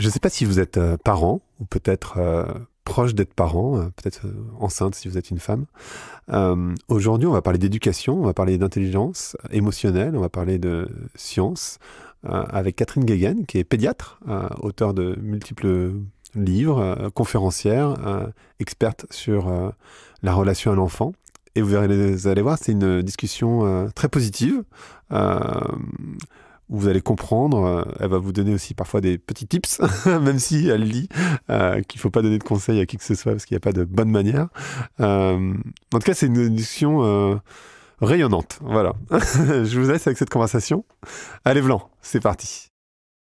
Je ne sais pas si vous êtes euh, parent ou peut-être euh, proche d'être parent, euh, peut-être enceinte si vous êtes une femme. Aujourd'hui, on va parler d'éducation, on va parler d'intelligence émotionnelle, on va parler de science avec Catherine Guéguen, qui est pédiatre, auteur de multiples livres, conférencière, experte sur la relation à l'enfant. Et vous verrez vous allez voir, c'est une discussion très positive vous allez comprendre. Euh, elle va vous donner aussi parfois des petits tips, même si elle dit euh, qu'il ne faut pas donner de conseils à qui que ce soit parce qu'il n'y a pas de bonne manière. Euh, en tout cas, c'est une discussion rayonnante. Voilà. Je vous laisse avec cette conversation. Allez, Vlan, c'est parti.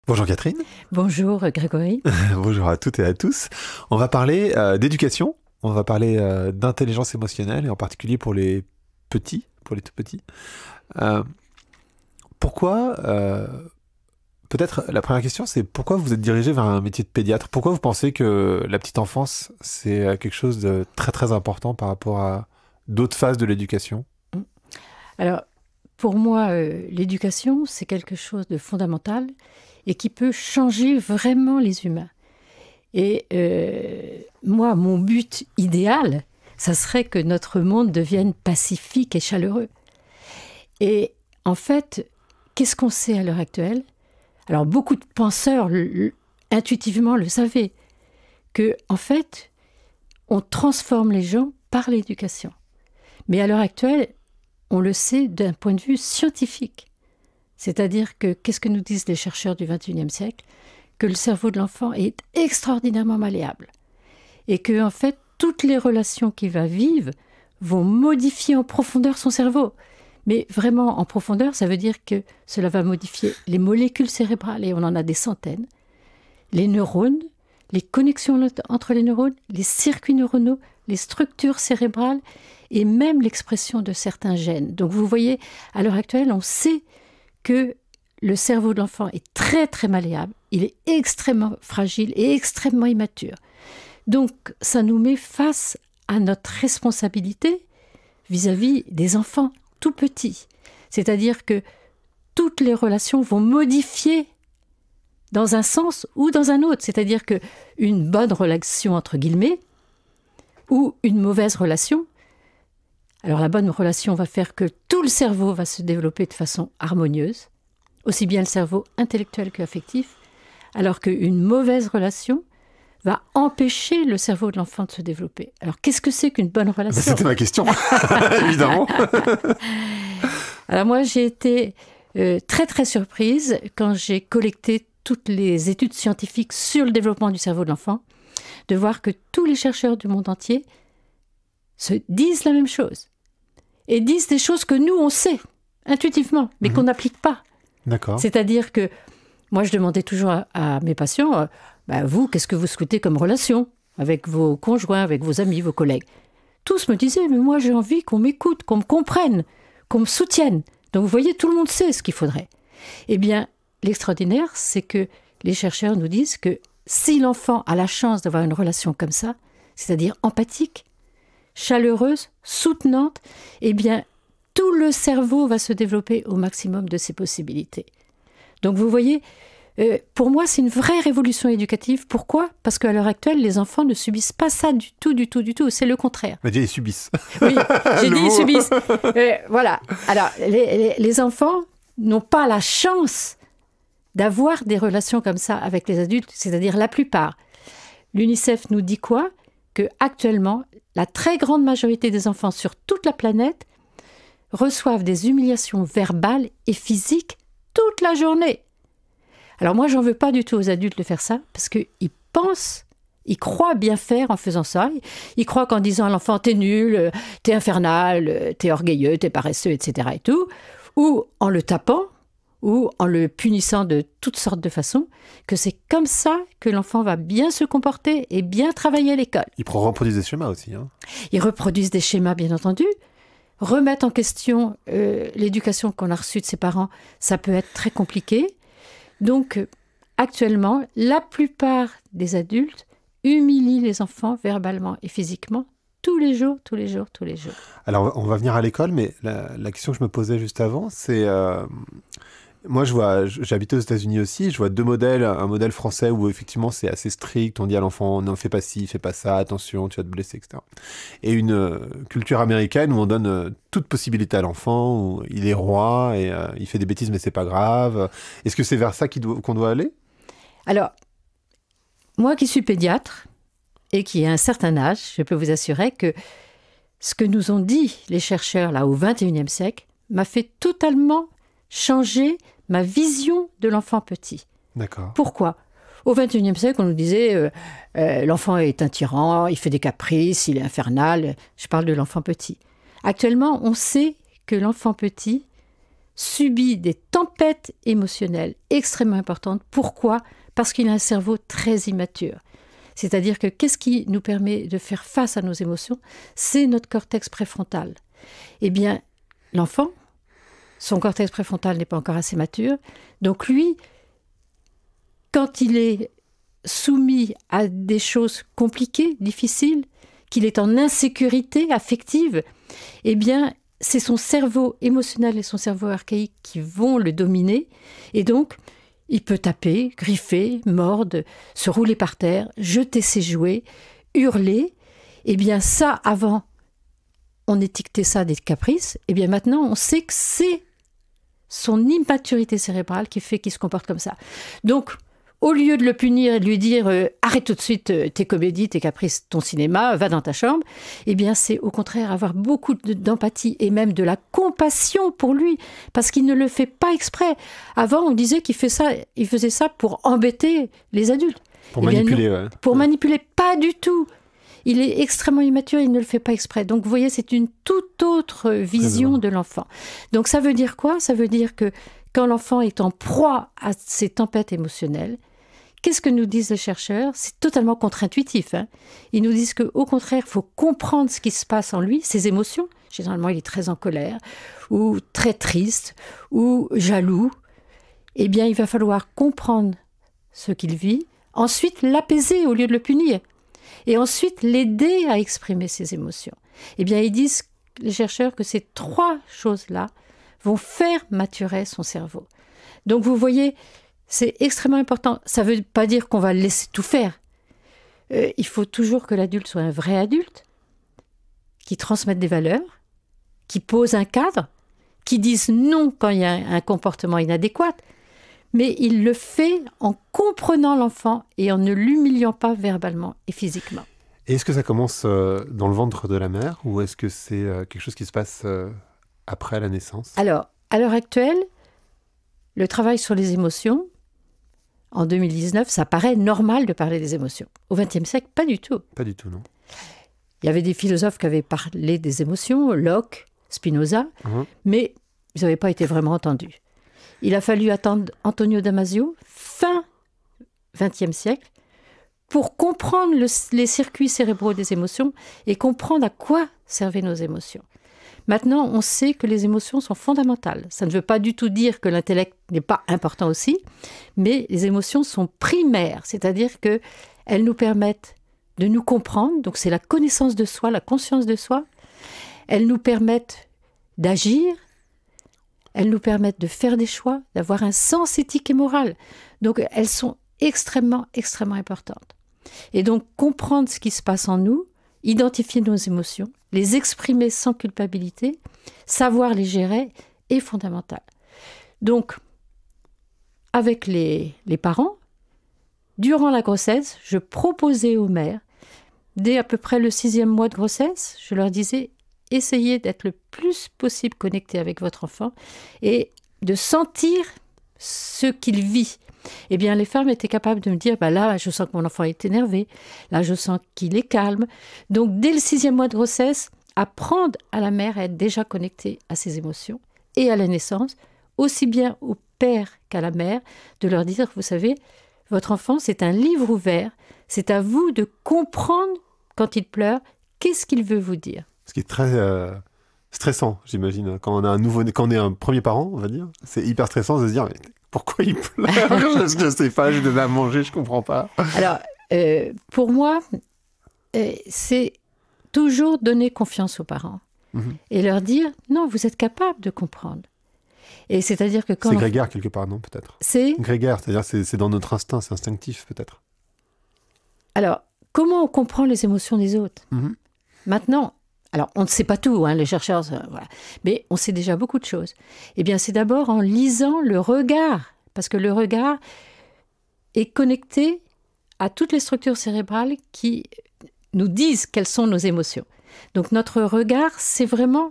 Bonjour Catherine. Bonjour Grégory. Bonjour à toutes et à tous. On va parler d'éducation, on va parler d'intelligence émotionnelle et en particulier pour les petits, pour les tout petits. Euh, pourquoi, euh, peut-être la première question, c'est pourquoi vous êtes dirigé vers un métier de pédiatre Pourquoi vous pensez que la petite enfance, c'est euh, quelque chose de très très important par rapport à d'autres phases de l'éducation mmh. Alors, pour moi, euh, l'éducation, c'est quelque chose de fondamental et qui peut changer vraiment les humains. Et moi, mon but idéal, ça serait que notre monde devienne pacifique et chaleureux. Et en fait, Qu'est-ce qu'on sait à l'heure actuelle Alors beaucoup de penseurs intuitivement le savaient, que en fait, on transforme les gens par l'éducation. Mais à l'heure actuelle, on le sait d'un point de vue scientifique. C'est-à-dire que qu'est-ce que nous disent les chercheurs du XXIe siècle Que le cerveau de l'enfant est extraordinairement malléable et que en fait toutes les relations qu'il va vivre vont modifier en profondeur son cerveau. Mais vraiment en profondeur, ça veut dire que cela va modifier les molécules cérébrales, et on en a des centaines, les neurones, les connexions entre les neurones, les circuits neuronaux, les structures cérébrales et même l'expression de certains gènes. Donc vous voyez, à l'heure actuelle, on sait que le cerveau de l'enfant est très très malléable, il est extrêmement fragile et extrêmement immature. Donc ça nous met face à notre responsabilité vis-à-vis -vis des enfants tout petit. C'est-à-dire que toutes les relations vont modifier dans un sens ou dans un autre. C'est-à-dire que une bonne relation entre guillemets ou une mauvaise relation, alors la bonne relation va faire que tout le cerveau va se développer de façon harmonieuse, aussi bien le cerveau intellectuel que affectif, alors qu'une mauvaise relation va empêcher le cerveau de l'enfant de se développer. Alors qu'est-ce que c'est qu'une bonne bah, relation C'était ma question, évidemment. Alors moi, j'ai été euh, très très surprise quand j'ai collecté toutes les études scientifiques sur le développement du cerveau de l'enfant, de voir que tous les chercheurs du monde entier se disent la même chose et disent des choses que nous on sait intuitivement, mais mhm. qu'on n'applique pas. D'accord. C'est-à-dire que moi, je demandais toujours à mes patients, euh, bah, vous, qu'est-ce que vous souhaitez comme relation avec vos conjoints, avec vos amis, vos collègues Tous me disaient, mais moi j'ai envie qu'on m'écoute, qu'on me comprenne, qu'on me soutienne. Donc vous voyez, tout le monde sait ce qu'il faudrait. Eh bien, l'extraordinaire, c'est que les chercheurs nous disent que si l'enfant a la chance d'avoir une relation comme ça, c'est-à-dire empathique, chaleureuse, soutenante, eh bien, tout le cerveau va se développer au maximum de ses possibilités. Donc vous voyez, euh, pour moi, c'est une vraie révolution éducative. Pourquoi Parce qu'à l'heure actuelle, les enfants ne subissent pas ça du tout, du tout, du tout. C'est le contraire. Mais ils subissent. Oui, j'ai dit ils subissent. Euh, voilà. Alors, les, les enfants n'ont pas la chance d'avoir des relations comme ça avec les adultes, c'est-à-dire la plupart. L'UNICEF nous dit quoi Que actuellement, la très grande majorité des enfants sur toute la planète reçoivent des humiliations verbales et physiques toute la journée. Alors moi, j'en veux pas du tout aux adultes de faire ça, parce qu'ils pensent, ils croient bien faire en faisant ça. Ils croient qu'en disant à l'enfant, t'es nul, euh, t'es infernal, euh, t'es orgueilleux, t'es paresseux, etc. et tout, ou en le tapant, ou en le punissant de toutes sortes de façons, que c'est comme ça que l'enfant va bien se comporter et bien travailler à l'école. Ils reproduisent des schémas aussi. Hein. Ils reproduisent des schémas, bien entendu. Remettre en question euh, l'éducation qu'on a reçue de ses parents, ça peut être très compliqué. Donc, euh, actuellement, la plupart des adultes humilient les enfants verbalement et physiquement tous les jours, tous les jours, tous les jours. Alors, on va venir à l'école, mais la, question que je me posais juste avant, c'est euh, moi, je vois, j'habite aux États-Unis aussi, je vois deux modèles. Un modèle français où effectivement c'est assez strict, on dit à l'enfant non, fais pas ci, fais pas ça, attention, tu vas te blesser, etc. Et une euh, culture américaine où on donne euh, toute possibilité à l'enfant, où il est roi et euh, il fait des bêtises, mais c'est pas grave. Est-ce que c'est vers ça qu'on doit, aller Alors, moi qui suis pédiatre et qui ai un certain âge, je peux vous assurer que ce que nous ont dit les chercheurs là au XXIe siècle m'a fait totalement changer ma vision de l'enfant petit. D'accord. Pourquoi au XXIe siècle, on nous disait euh, euh, l'enfant est un tyran, il fait des caprices, il est infernal. Je parle de l'enfant petit. Actuellement, on sait que l'enfant petit subit des tempêtes émotionnelles extrêmement importantes. Pourquoi Parce qu'il a un cerveau très immature. C'est-à-dire que qu'est-ce qui nous permet de faire face à nos émotions C'est notre cortex préfrontal. Eh bien, l'enfant, son cortex préfrontal n'est pas encore assez mature. Donc lui, quand il est soumis à des choses compliquées, difficiles, qu'il est en insécurité affective, eh bien, c'est son cerveau émotionnel et son cerveau archaïque qui vont le dominer. Et donc, il peut taper, griffer, mordre, se rouler par terre, jeter ses jouets, hurler. Eh bien, ça, avant, on étiquetait ça des caprices. Eh bien, maintenant, on sait que c'est son immaturité cérébrale qui fait qu'il se comporte comme ça. Donc, au lieu de le punir et de lui dire euh, arrête tout de suite euh, tes comédies, tes caprices, ton cinéma, va dans ta chambre, eh bien c'est au contraire avoir beaucoup d'empathie et même de la compassion pour lui parce qu'il ne le fait pas exprès. Avant on disait qu'il fait ça, il faisait ça pour embêter les adultes. Pour eh manipuler, Pour manipuler, pas du tout il est extrêmement immature, il ne le fait pas exprès. Donc vous voyez, c'est une toute autre vision de l'enfant. Donc ça veut dire quoi Ça veut dire que quand l'enfant est en proie à ces tempêtes émotionnelles, Qu'est-ce que nous disent les chercheurs C'est totalement contre-intuitif. Hein. Ils nous disent qu'au contraire, il faut comprendre ce qui se passe en lui, ses émotions. Généralement, il est très en colère, ou très triste, ou jaloux. Eh bien, il va falloir comprendre ce qu'il vit, ensuite l'apaiser au lieu de le punir et ensuite l'aider à exprimer ses émotions. Eh bien, ils disent, les chercheurs, que ces trois choses-là vont faire maturer son cerveau. Donc, vous voyez, c'est extrêmement important. Ça ne veut pas dire qu'on va laisser tout faire. Euh, il faut toujours que l'adulte soit un vrai adulte, qui transmette des valeurs, qui pose un cadre, qui dise non quand il y a un comportement inadéquat, mais il le fait en comprenant l'enfant et en ne l'humiliant pas verbalement et physiquement. est-ce que ça commence euh, dans le ventre de la mère ou est-ce que c'est euh, quelque chose qui se passe euh, après la naissance Alors, à l'heure actuelle, le travail sur les émotions, en 2019, ça paraît normal de parler des émotions. Au XXe siècle, pas du tout. Pas du tout, non. Il y avait des philosophes qui avaient parlé des émotions, Locke, Spinoza, mais ils n'avaient pas été vraiment entendus. Il a fallu attendre Antonio Damasio, fin XXe siècle, pour comprendre les circuits cérébraux des émotions et comprendre à quoi servaient nos émotions. Maintenant, on sait que les émotions sont fondamentales. Ça ne veut pas du tout dire que l'intellect n'est pas important aussi, mais les émotions sont primaires, c'est-à-dire que elles nous permettent de nous comprendre, donc c'est la connaissance de soi, la conscience de soi. Elles nous permettent d'agir, elles nous permettent de faire des choix, d'avoir un sens éthique et moral. Donc elles sont extrêmement, extrêmement importantes. Et donc comprendre ce qui se passe en nous, identifier nos émotions, les exprimer sans culpabilité, savoir les gérer est fondamental. Donc, avec les, parents, durant la grossesse, je proposais aux mères, dès à peu près le sixième mois de grossesse, je leur disais, essayez d'être le plus possible connecté avec votre enfant et de sentir ce qu'il vit. Eh bien, les femmes étaient capables de me dire, bah là, je sens que mon enfant est énervé, là, je sens qu'il est calme. Donc, dès le sixième mois de grossesse, apprendre à la mère à être déjà connectée à ses émotions et à la naissance, aussi bien au père qu'à la mère, de leur dire, vous savez, votre enfant, c'est un livre ouvert, c'est à vous de comprendre quand il pleure, qu'est-ce qu'il veut vous dire ce qui est très euh, stressant, j'imagine. Hein. Quand on a un nouveau, quand on est un premier parent, on va dire, c'est hyper stressant de se dire mais pourquoi il pleure Je ne sais pas, je donne à manger, je comprends pas. Alors, euh, pour moi, euh, c'est toujours donner confiance aux parents mhm. et leur dire non, vous êtes capable de comprendre. Et c'est-à-dire que quand. C'est grégaire quelque part, non, peut-être C'est. Grégaire, c'est-à-dire c'est dans notre instinct, c'est instinctif, peut-être. Alors, comment on comprend les émotions des autres mhm. Maintenant, alors, on ne sait pas tout, hein, les chercheurs, euh, mais on sait déjà beaucoup de choses. Eh bien, c'est d'abord en lisant le regard, parce que le regard est connecté à toutes les structures cérébrales qui nous disent quelles sont nos émotions. Donc, notre regard, c'est vraiment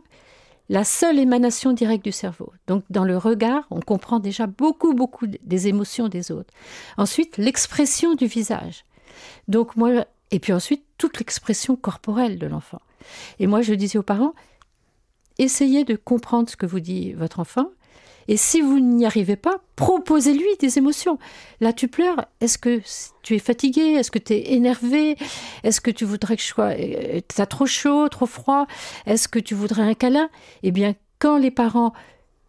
la seule émanation directe du cerveau. Donc, dans le regard, on comprend déjà beaucoup, beaucoup des émotions des autres. Ensuite, l'expression du visage. Donc, moi, et puis ensuite, toute l'expression corporelle de l'enfant. Et moi, je disais aux parents, essayez de comprendre ce que vous dit votre enfant. Et si vous n'y arrivez pas, proposez-lui des émotions. Là, tu pleures. Est-ce que tu es fatigué Est-ce que tu es énervé Est-ce que tu voudrais que je sois. Euh, trop chaud, trop froid Est-ce que tu voudrais un câlin Eh bien, quand les parents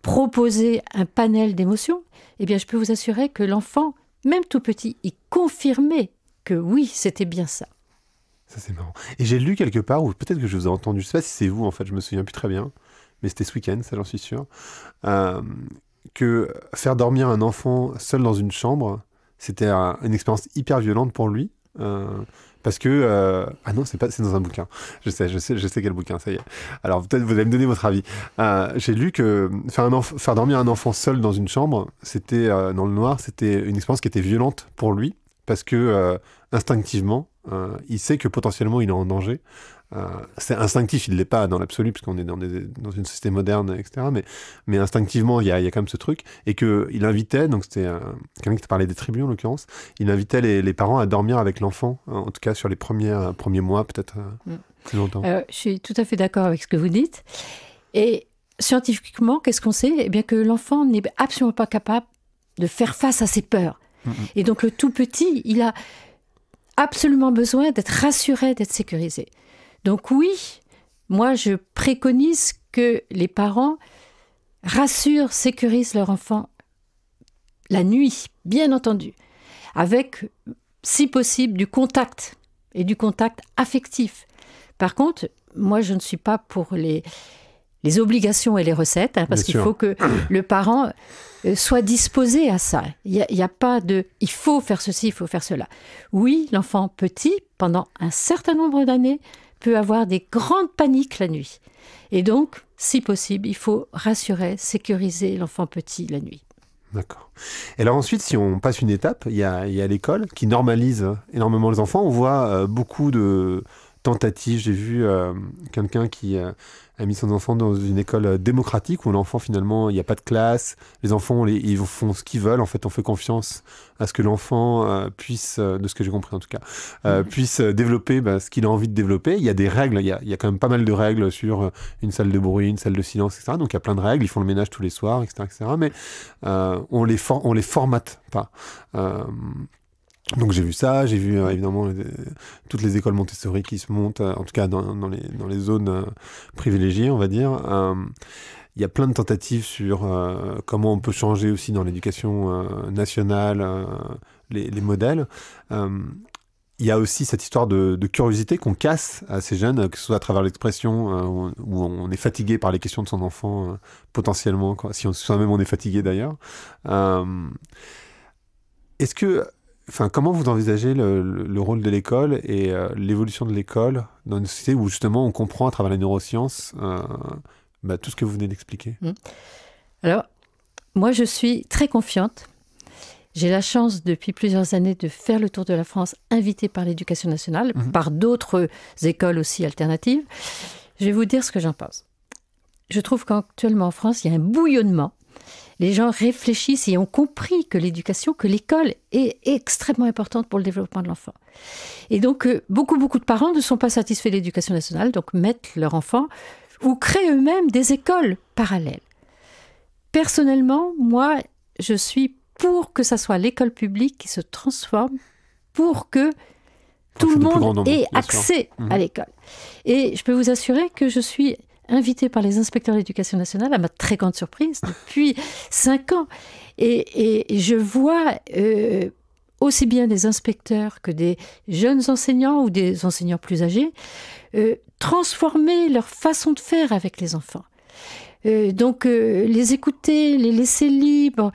proposaient un panel d'émotions, eh bien, je peux vous assurer que l'enfant, même tout petit, y confirmait que oui, c'était bien ça. Ça, c'est marrant. Et j'ai lu quelque part, ou peut-être que je vous ai entendu, je sais pas si c'est vous, en fait, je me souviens plus très bien, mais c'était ce week-end, ça j'en suis sûr, euh, que faire dormir un enfant seul dans une chambre, c'était une expérience hyper violente pour lui. Euh, parce que euh, ah non c'est pas c'est dans un bouquin je sais je sais je sais quel bouquin ça y est alors peut-être vous allez me donner votre avis j'ai lu que faire un faire dormir un enfant seul dans une chambre c'était dans le noir c'était une expérience qui était violente pour lui parce que euh, instinctivement, euh, il sait que potentiellement il est en danger. Euh, c'est instinctif, il ne l'est pas dans l'absolu, puisqu'on est dans, une société moderne, etc. Mais, instinctivement, il y a, quand même ce truc. Et qu'il invitait, donc c'était quelqu'un qui te parlait des tribus en l'occurrence, il invitait les, parents à dormir avec l'enfant, en tout cas sur les premiers premiers mois, peut-être mm. plus longtemps. je suis tout à fait d'accord avec ce que vous dites. Et scientifiquement, qu'est-ce qu'on sait Eh bien que l'enfant n'est absolument pas capable de faire face à ses peurs. Et donc le tout petit, il a absolument besoin d'être rassuré, d'être sécurisé. Donc oui, moi je préconise que les parents rassurent, sécurisent leur enfant la nuit, bien entendu, avec, si possible, du contact et du contact affectif. Par contre, moi je ne suis pas pour les, les obligations et les recettes, hein, parce qu'il faut que le parent euh, soit disposé à ça. Il n'y a, pas de ⁇ il faut faire ceci, il faut faire cela ⁇ Oui, l'enfant petit, pendant un certain nombre d'années, peut avoir des grandes paniques la nuit. Et donc, si possible, il faut rassurer, sécuriser l'enfant petit la nuit. D'accord. Et alors ensuite, si on passe une étape, il y a, l'école qui normalise hein, énormément les enfants. On voit euh, beaucoup de tentatives. J'ai vu euh, quelqu'un qui a mis son enfant dans une école euh, démocratique où l'enfant finalement il n'y a pas de classe, les enfants ils font ce qu'ils veulent, en fait on fait confiance à ce que l'enfant euh, puisse, euh, de ce que j'ai compris en tout cas, mhm. puisse développer bah, ce qu'il a envie de développer. Il y a des règles, il y a, quand même pas mal de règles sur une salle de bruit, une salle de silence, etc. Donc il y a plein de règles, ils font le ménage tous les soirs, etc. etc. mais on, les on les formate pas. Donc j'ai vu ça, j'ai vu euh, évidemment toutes les écoles Montessori qui se montent, euh, en tout cas dans, dans, les, dans les, zones euh, privilégiées, on va dire. Il y a plein de tentatives sur comment on peut changer aussi dans l'éducation nationale les, modèles. il y a aussi cette histoire de, curiosité qu'on casse à ces jeunes, que ce soit à travers l'expression où on est fatigué par les questions de son enfant potentiellement, quoi, si on, soi-même on est fatigué d'ailleurs. Est-ce que Enfin, comment vous envisagez le, rôle de l'école et euh, l'évolution de l'école dans une société où justement on comprend à travers les neurosciences euh, bah, tout ce que vous venez d'expliquer mmh. Alors, moi je suis très confiante. J'ai la chance depuis plusieurs années de faire le tour de la France, invitée par l'éducation nationale, mmh. par d'autres écoles aussi alternatives. Je vais vous dire ce que j'en pense. Je trouve qu'actuellement en France, il y a un bouillonnement les gens réfléchissent et ont compris que l'éducation, que l'école est extrêmement importante pour le développement de l'enfant. Et donc, euh, beaucoup, beaucoup de parents ne sont pas satisfaits de l'éducation nationale, donc mettent leur enfant ou créent eux-mêmes des écoles parallèles. Personnellement, moi, je suis pour que ça soit l'école publique qui se transforme pour que tout le monde ait accès à mhm. l'école. Et je peux vous assurer que je suis invité par les inspecteurs de l'éducation nationale, à ma très grande surprise, depuis cinq ans. Et, je vois euh, aussi bien des inspecteurs que des jeunes enseignants ou des enseignants plus âgés euh, transformer leur façon de faire avec les enfants. Euh, donc les écouter, les laisser libres,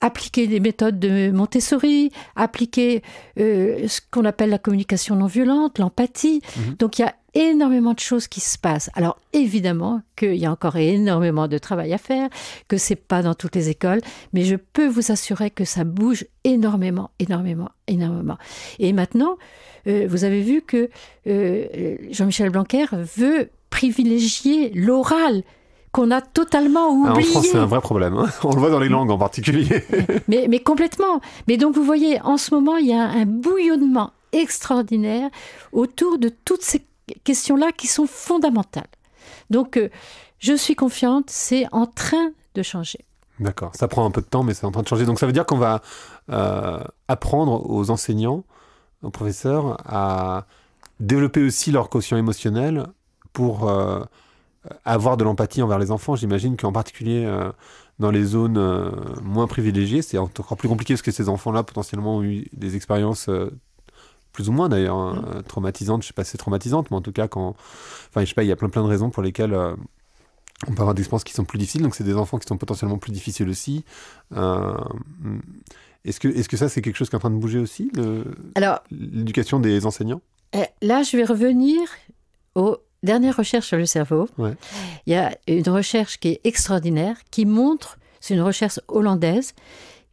appliquer les méthodes de Montessori, appliquer ce qu'on appelle la communication non violente, l'empathie. Mhm. Donc il y a énormément de choses qui se passent. Alors évidemment qu'il y a encore énormément de travail à faire, que c'est pas dans toutes les écoles, mais je peux vous assurer que ça bouge énormément, énormément, énormément. Et maintenant, euh, vous avez vu que euh, Jean-Michel Blanquer veut privilégier l'oral qu'on a totalement ah, oublié. en France, c'est un vrai problème. Hein. On le voit dans les langues en particulier. mais, mais complètement. Mais donc, vous voyez, en ce moment, il y a un bouillonnement extraordinaire autour de toutes ces questions-là qui sont fondamentales. Donc, euh, je suis confiante, c'est en train de changer. D'accord, ça prend un peu de temps, mais c'est en train de changer. Donc, ça veut dire qu'on va euh, apprendre aux enseignants, aux professeurs, à développer aussi leur caution émotionnelle pour euh, avoir de l'empathie envers les enfants. J'imagine qu'en particulier dans les zones moins privilégiées, c'est encore plus compliqué parce que ces enfants-là potentiellement ont eu des expériences plus ou moins d'ailleurs, hein, mm. euh, traumatisante, je sais pas si c'est traumatisante, mais en tout cas, quand. Enfin, je sais pas, il y a plein plein de raisons pour lesquelles. Euh, on peut avoir des expériences qui sont plus difficiles, donc c'est des enfants qui sont potentiellement plus difficiles aussi. Euh, est-ce que, est que ça, c'est quelque chose qui est en train de bouger aussi, l'éducation des enseignants Là, je vais revenir aux dernières recherches sur le cerveau. Il y a une recherche qui est extraordinaire, qui montre, c'est une recherche hollandaise,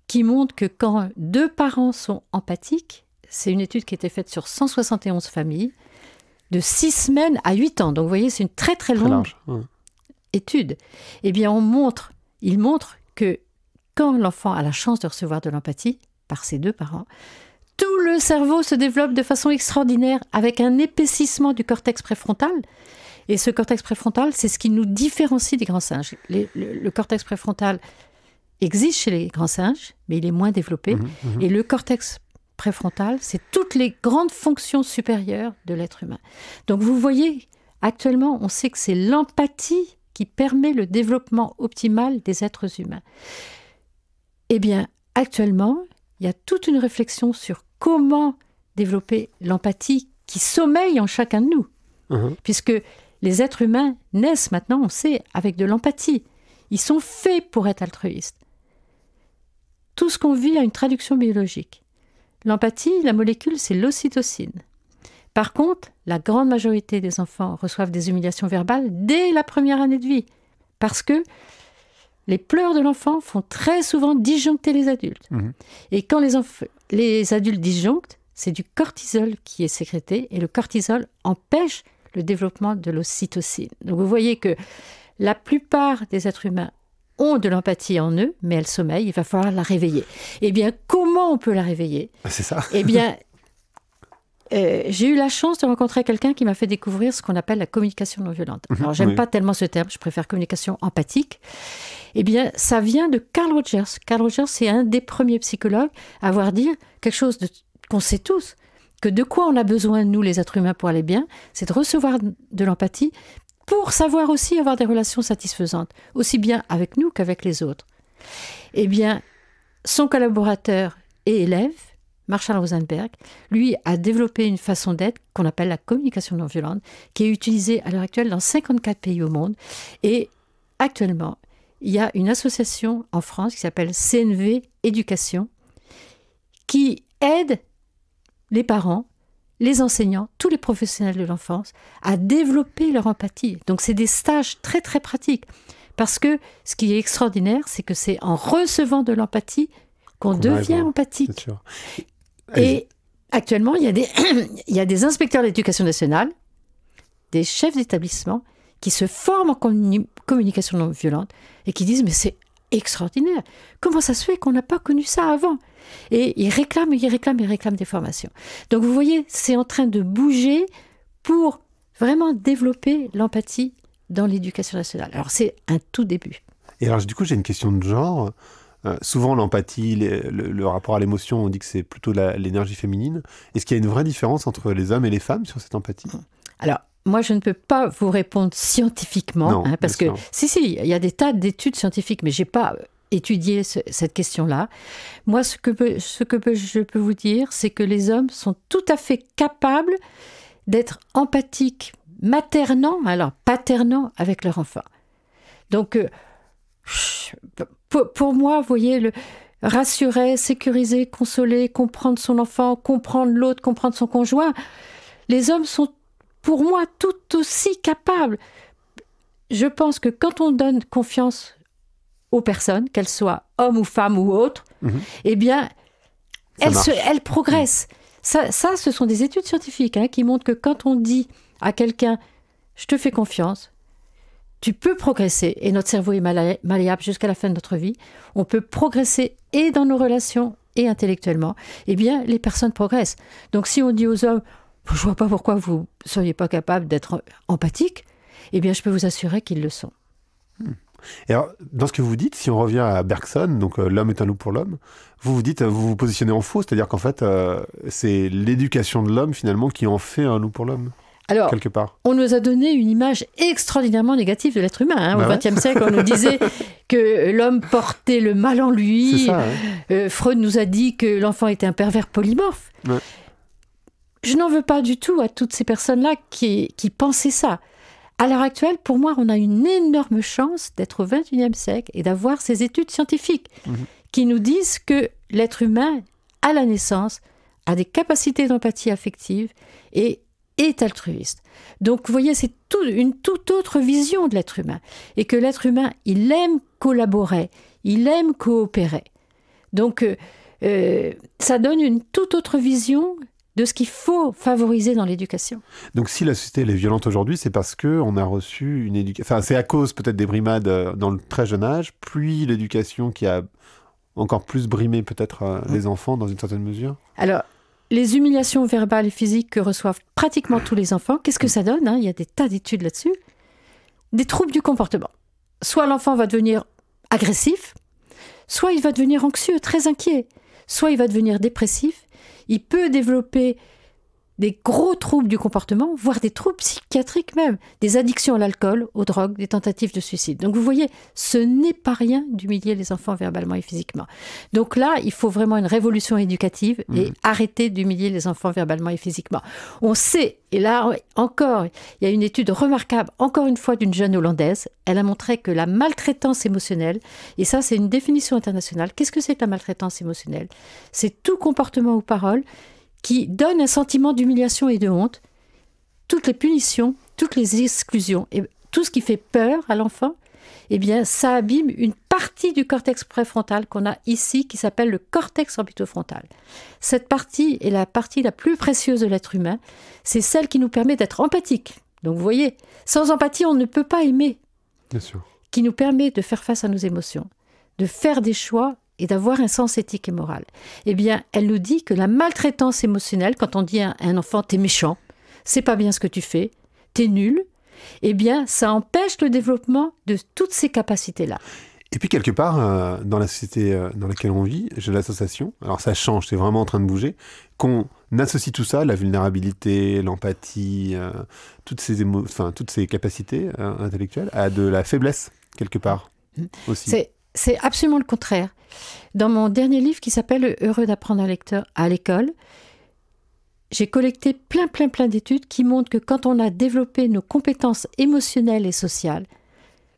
qui montre que quand deux parents sont empathiques, c'est une étude qui a été faite sur 171 familles, de 6 semaines à 8 ans. Donc vous voyez, c'est une très très longue étude. Eh bien, on montre, il montre que quand l'enfant a la chance de recevoir de l'empathie par ses deux parents, tout le cerveau se développe de façon extraordinaire avec un épaississement du cortex préfrontal. Et ce cortex préfrontal, c'est ce qui nous différencie des grands singes. le, cortex préfrontal existe chez les grands singes, mais il est moins développé. Mhm, mhm. Et le cortex préfrontale, c'est toutes les grandes fonctions supérieures de l'être humain. Donc vous voyez, actuellement, on sait que c'est l'empathie qui permet le développement optimal des êtres humains. Eh bien, actuellement, il y a toute une réflexion sur comment développer l'empathie qui sommeille en chacun de nous. Uh-huh. Puisque les êtres humains naissent maintenant, on sait, avec de l'empathie. Ils sont faits pour être altruistes. Tout ce qu'on vit a une traduction biologique. L'empathie, la molécule, c'est l'ocytocine. Par contre, la grande majorité des enfants reçoivent des humiliations verbales dès la première année de vie, parce que les pleurs de l'enfant font très souvent disjoncter les adultes. Mmh. Et quand les, les adultes disjonctent, c'est du cortisol qui est sécrété, et le cortisol empêche le développement de l'ocytocine. Donc vous voyez que la plupart des êtres humains ont de l'empathie en eux, mais elle sommeille, il va falloir la réveiller. Eh bien, comment on peut la réveiller ah, C'est ça. Eh bien, euh, j'ai eu la chance de rencontrer quelqu'un qui m'a fait découvrir ce qu'on appelle la communication non violente. Mhm, Alors, j'aime pas tellement ce terme, je préfère communication empathique. Eh bien, ça vient de Carl Rogers. Carl Rogers, c'est un des premiers psychologues à avoir dit quelque chose qu'on sait tous, que de quoi on a besoin, nous, les êtres humains, pour aller bien, c'est de recevoir de l'empathie, pour savoir aussi avoir des relations satisfaisantes, aussi bien avec nous qu'avec les autres. Eh bien, son collaborateur et élève, Marshall Rosenberg, lui a développé une façon d'être qu'on appelle la communication non violente, qui est utilisée à l'heure actuelle dans 54 pays au monde. Et actuellement, il y a une association en France qui s'appelle CNV Éducation, qui aide les parents les enseignants, tous les professionnels de l'enfance, à développer leur empathie. Donc c'est des stages très très pratiques. Parce que ce qui est extraordinaire, c'est que c'est en recevant de l'empathie qu'on devient empathique. Et, actuellement, il y a des, il y a des inspecteurs de l'éducation nationale, des chefs d'établissement qui se forment en communication non violente et qui disent mais c'est extraordinaire. Comment ça se fait qu'on n'a pas connu ça avant Et ils réclament, ils réclament, ils réclame des formations. Donc vous voyez, c'est en train de bouger pour vraiment développer l'empathie dans l'éducation nationale. Alors c'est un tout début. Et alors du coup j'ai une question de genre. Euh, souvent l'empathie, le, rapport à l'émotion, on dit que c'est plutôt l'énergie féminine. Est-ce qu'il y a une vraie différence entre les hommes et les femmes sur cette empathie Alors moi, je ne peux pas vous répondre scientifiquement, hein, parce que si, si, il y a des tas d'études scientifiques, mais j'ai pas euh, étudié cette question-là. Moi, ce que, ce que je peux vous dire, c'est que les hommes sont tout à fait capables d'être empathiques, maternants, alors paternants avec leur enfant. Donc, euh, pour, moi, vous voyez, le, rassurer, sécuriser, consoler, comprendre son enfant, comprendre l'autre, comprendre son conjoint, les hommes sont pour moi tout aussi capable. Je pense que quand on donne confiance aux personnes, qu'elles soient hommes ou femmes ou autres, mhm. eh bien, elles, progressent. Mhm. Ça, ce sont des études scientifiques hein, qui montrent que quand on dit à quelqu'un je te fais confiance, tu peux progresser, et notre cerveau est malléable jusqu'à la fin de notre vie, on peut progresser et dans nos relations et intellectuellement, eh bien, les personnes progressent. Donc si on dit aux hommes je vois pas pourquoi vous seriez pas capable d'être empathique, eh bien, je peux vous assurer qu'ils le sont. alors, dans ce que vous dites, si on revient à Bergson, donc euh, l'homme est un loup pour l'homme, vous vous dites, euh, vous vous positionnez en faux, c'est-à-dire qu'en fait, euh, c'est l'éducation de l'homme finalement qui en fait un loup pour l'homme. Alors, quelque part. on nous a donné une image extraordinairement négative de l'être humain. Hein. Au XXe bah siècle, on nous disait que l'homme portait le mal en lui. Hein. Freud nous a dit que l'enfant était un pervers polymorphe je n'en veux pas du tout à toutes ces personnes-là qui, pensaient ça. À l'heure actuelle, pour moi, on a une énorme chance d'être au XXIe siècle et d'avoir ces études scientifiques mhm. qui nous disent que l'être humain, à la naissance, a des capacités d'empathie affective et est altruiste. Donc, vous voyez, c'est une toute autre vision de l'être humain. Et que l'être humain, il aime collaborer, il aime coopérer. Donc, euh, euh, ça donne une toute autre vision de ce qu'il faut favoriser dans l'éducation. Donc si la société est violente aujourd'hui, c'est parce que on a reçu une éducation. Enfin, c'est à cause peut-être des brimades euh, dans le très jeune âge, puis l'éducation qui a encore plus brimé peut-être euh, mmh. les enfants dans une certaine mesure. Alors. Les humiliations verbales et physiques que reçoivent pratiquement tous les enfants, qu'est-ce que ça donne hein Il y a des tas d'études là-dessus. Des troubles du comportement. Soit l'enfant va devenir agressif, soit il va devenir anxieux, très inquiet, soit il va devenir dépressif, il peut développer des gros troubles du comportement, voire des troubles psychiatriques même, des addictions à l'alcool, aux drogues, des tentatives de suicide. Donc vous voyez, ce n'est pas rien d'humilier les enfants verbalement et physiquement. Donc là, il faut vraiment une révolution éducative et mmh. arrêter d'humilier les enfants verbalement et physiquement. On sait, et là encore, il y a une étude remarquable, encore une fois, d'une jeune Hollandaise. Elle a montré que la maltraitance émotionnelle, et ça c'est une définition internationale, qu'est-ce que c'est que la maltraitance émotionnelle C'est tout comportement ou parole qui donne un sentiment d'humiliation et de honte, toutes les punitions, toutes les exclusions, et tout ce qui fait peur à l'enfant, eh bien, ça abîme une partie du cortex préfrontal qu'on a ici, qui s'appelle le cortex orbitofrontal. Cette partie est la partie la plus précieuse de l'être humain. C'est celle qui nous permet d'être empathique. Donc, vous voyez, sans empathie, on ne peut pas aimer. Bien sûr. Qui nous permet de faire face à nos émotions, de faire des choix et d'avoir un sens éthique et moral. Eh bien, elle nous dit que la maltraitance émotionnelle, quand on dit à un enfant t'es méchant, c'est pas bien ce que tu fais, t'es nul, eh bien, ça empêche le développement de toutes ces capacités-là. Et puis quelque part, euh, dans la société euh, dans laquelle on vit, j'ai l'association, alors ça change, c'est vraiment en train de bouger, qu'on associe tout ça, la vulnérabilité, l'empathie, euh, toutes, ces toutes capacités intellectuelles, à de la faiblesse, quelque part. Mm. Aussi. C'est absolument le contraire. Dans mon dernier livre qui s'appelle Heureux d'apprendre un lecteur à l'école, j'ai collecté plein, plein, plein d'études qui montrent que quand on a développé nos compétences émotionnelles et sociales,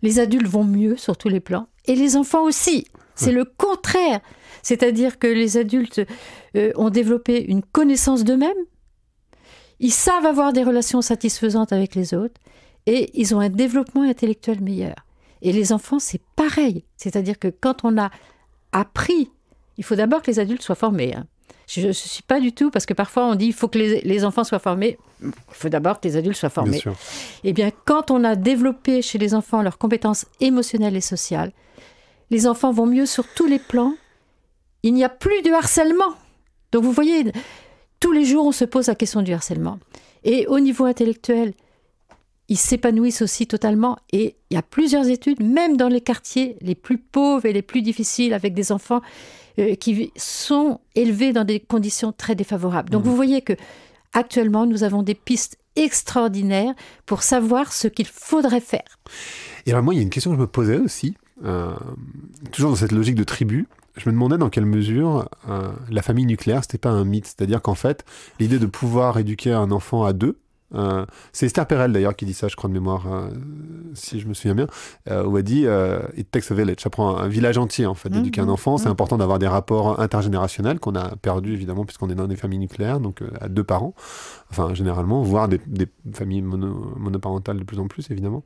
les adultes vont mieux sur tous les plans et les enfants aussi. C'est le contraire. C'est-à-dire que les adultes euh, ont développé une connaissance d'eux-mêmes, ils savent avoir des relations satisfaisantes avec les autres et ils ont un développement intellectuel meilleur. Et les enfants, c'est pareil. C'est-à-dire que quand on a appris, il faut d'abord que les adultes soient formés. Hein. Je ne suis pas du tout, parce que parfois on dit il faut que les, enfants soient formés. Il faut d'abord que les adultes soient formés. eh bien, quand on a développé chez les enfants leurs compétences émotionnelles et sociales, les enfants vont mieux sur tous les plans. Il n'y a plus de harcèlement. Donc vous voyez, tous les jours on se pose la question du harcèlement. Et au niveau intellectuel, ils s'épanouissent aussi totalement. Et il y a plusieurs études, même dans les quartiers les plus pauvres et les plus difficiles, avec des enfants euh, qui sont élevés dans des conditions très défavorables. Donc mhm. vous voyez que actuellement, nous avons des pistes extraordinaires pour savoir ce qu'il faudrait faire. Et alors moi, il y a une question que je me posais aussi, euh, toujours dans cette logique de tribu je me demandais dans quelle mesure euh, la famille nucléaire, c'était pas un mythe. C'est-à-dire qu'en fait, l'idée de pouvoir éduquer un enfant à deux, euh, c'est Esther Perel d'ailleurs qui dit ça, je crois de mémoire, euh, si je me souviens bien, euh, où elle dit It takes a village. Ça prend un, village entier en fait d'éduquer un mhm. enfant. C'est mhm. important d'avoir des rapports intergénérationnels qu'on a perdu évidemment puisqu'on est dans des familles nucléaires, donc à deux parents, enfin généralement, voire des, familles monoparentales de plus en plus évidemment.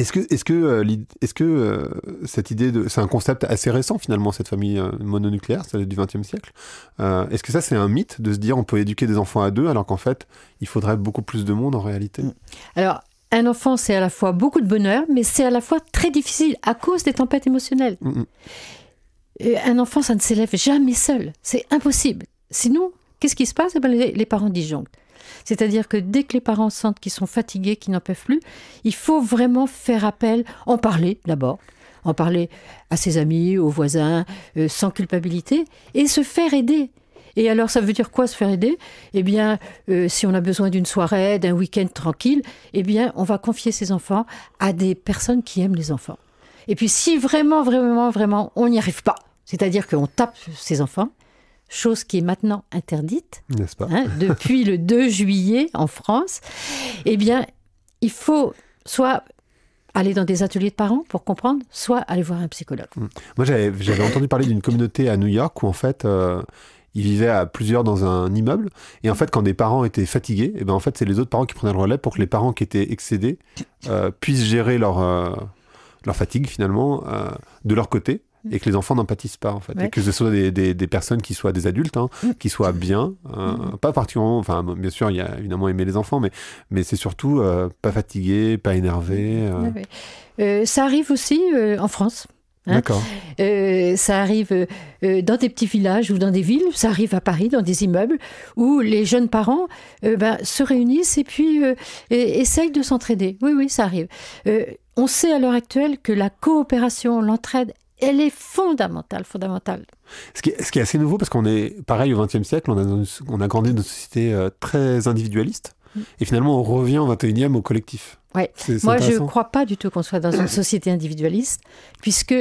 Est-ce que, est-ce que, euh, est-ce que euh, cette idée de, c'est un concept assez récent finalement cette famille euh, mononucléaire, celle du XXe siècle. est-ce que ça c'est un mythe de se dire on peut éduquer des enfants à deux alors qu'en fait il faudrait beaucoup plus de monde en réalité mm. Alors un enfant c'est à la fois beaucoup de bonheur mais c'est à la fois très difficile à cause des tempêtes émotionnelles. Mm, mm. Un enfant ça ne s'élève jamais seul, c'est impossible. Sinon qu'est-ce qui se passe eh ben, les, les parents disjonctent. C'est-à-dire que dès que les parents sentent qu'ils sont fatigués, qu'ils n'en peuvent plus, il faut vraiment faire appel, en parler d'abord, en parler à ses amis, aux voisins, euh, sans culpabilité, et se faire aider. Et alors, ça veut dire quoi se faire aider Eh bien, euh, si on a besoin d'une soirée, d'un week-end tranquille, eh bien, on va confier ses enfants à des personnes qui aiment les enfants. Et puis, si vraiment, vraiment, vraiment, on n'y arrive pas, c'est-à-dire qu'on tape ses enfants, chose qui est maintenant interdite, hein, Depuis le 2 juillet en France, eh bien, il faut soit aller dans des ateliers de parents pour comprendre, soit aller voir un psychologue. Hum. Moi, j'avais entendu parler d'une communauté à New York où, en fait, euh, ils vivaient à plusieurs dans un immeuble. Et en fait, quand des parents étaient fatigués, et eh ben, en fait, c'est les autres parents qui prenaient le relais pour que les parents qui étaient excédés euh, puissent gérer leur, euh, leur fatigue, finalement, de leur côté et que les enfants n'en pâtissent pas en fait et que ce soit des, personnes qui soient des adultes hein, mm. qui soient bien euh, mm. pas particulièrement enfin bien sûr il y a évidemment aimer les enfants mais mais c'est surtout euh, pas fatigué pas énervé euh. ça arrive aussi en France hein. D'accord. ça arrive dans des petits villages ou dans des villes, ça arrive à Paris, dans des immeubles, où les jeunes parents ben, se réunissent et puis essayent de s'entraider. Oui, oui, ça arrive. on sait à l'heure actuelle que la coopération, l'entraide elle est fondamentale, fondamentale. Ce qui, est, assez nouveau, parce qu'on est pareil au XXe siècle, on a, grandi dans une société euh, très individualiste, mm. et finalement on revient au XXIe au collectif. Ouais. Moi, je ne crois pas du tout qu'on soit dans une société individualiste, puisque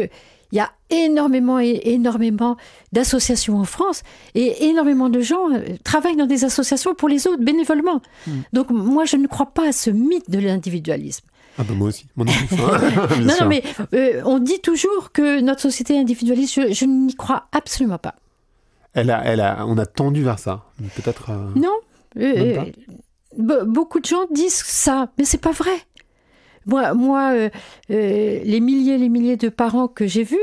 il y a énormément, énormément d'associations en France et énormément de gens euh, travaillent dans des associations pour les autres bénévolement. Mm. Donc moi, je ne crois pas à ce mythe de l'individualisme. Ah ben moi aussi, non, non, mais euh, on dit toujours que notre société individualiste, je, n'y crois absolument pas. Elle a, elle a, on a tendu vers ça, peut-être. Euh, non. Euh, beaucoup de gens disent ça, mais c'est pas vrai. Moi, moi les milliers et les milliers de parents que j'ai vus,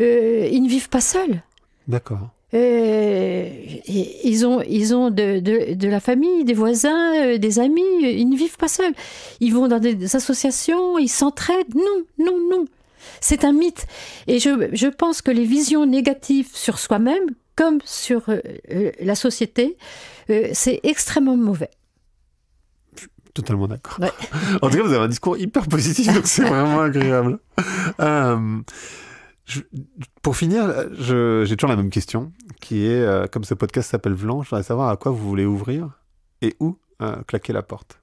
ils ne vivent pas seuls. D'accord. Euh, ils ont, ils ont de, la famille, des voisins, euh, des amis. Euh, ils ne vivent pas seuls. Ils vont dans des associations, ils s'entraident. Non, non, non. C'est un mythe. Et je, pense que les visions négatives sur soi-même, comme sur la société, c'est extrêmement mauvais totalement d'accord. en tout cas, vous avez un discours hyper positif, donc c'est vraiment agréable. Euh, pour finir, euh, j'ai toujours la même question, qui est, euh, comme ce podcast s'appelle Vlan, je savoir à quoi vous voulez ouvrir et où euh, claquer la porte.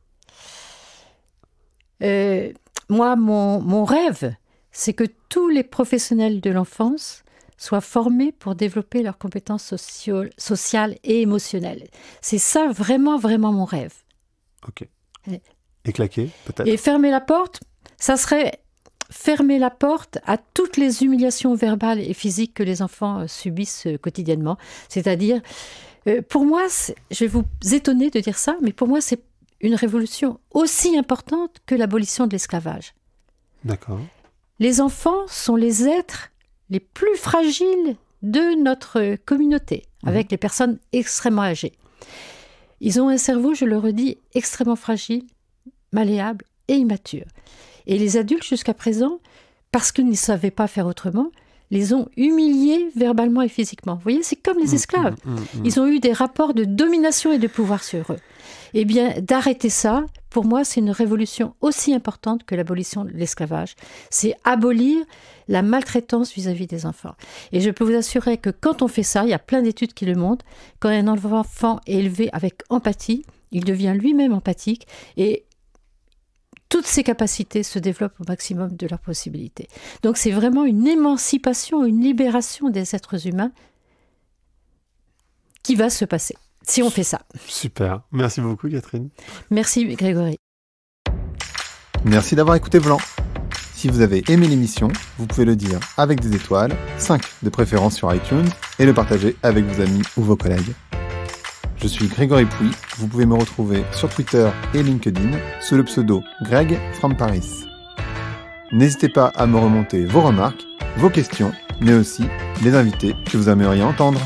moi, mon, rêve, c'est que tous les professionnels de l'enfance soient formés pour développer leurs compétences sociales et émotionnelles. C'est ça vraiment, vraiment mon rêve. Ok. Et, et claquer, peut-être Et fermer la porte, ça serait fermer la porte à toutes les humiliations verbales et physiques que les enfants euh, subissent euh, quotidiennement. C'est-à-dire, euh, pour moi, je vais vous étonner de dire ça, mais pour moi, c'est une révolution aussi importante que l'abolition de l'esclavage. D'accord. Les enfants sont les êtres les plus fragiles de notre communauté, mmh. avec les personnes extrêmement âgées. Ils ont un cerveau, je le redis, extrêmement fragile, malléable et immature. Et les adultes, jusqu'à présent, parce qu'ils ne savaient pas faire autrement, les ont humiliés verbalement et physiquement. Vous voyez, c'est comme les mmh, esclaves. Mmh, mmh, Ils ont eu des rapports de domination et de pouvoir sur eux. Eh bien, d'arrêter ça, pour moi, c'est une révolution aussi importante que l'abolition de l'esclavage. C'est abolir la maltraitance vis-à-vis des enfants. Et je peux vous assurer que quand on fait ça, il y a plein d'études qui le montrent, quand un enfant est élevé avec empathie, il devient lui-même empathique et toutes ces capacités se développent au maximum de leurs possibilités. Donc c'est vraiment une émancipation, une libération des êtres humains qui va se passer si on fait ça. Super. Merci beaucoup Catherine. Merci Grégory. Merci d'avoir écouté Blanc. Si vous avez aimé l'émission, vous pouvez le dire avec des étoiles, 5 de préférence sur iTunes, et le partager avec vos amis ou vos collègues. Je suis Grégory Pouy, vous pouvez me retrouver sur Twitter et LinkedIn sous le pseudo Greg from Paris. N'hésitez pas à me remonter vos remarques, vos questions, mais aussi les invités que vous aimeriez entendre.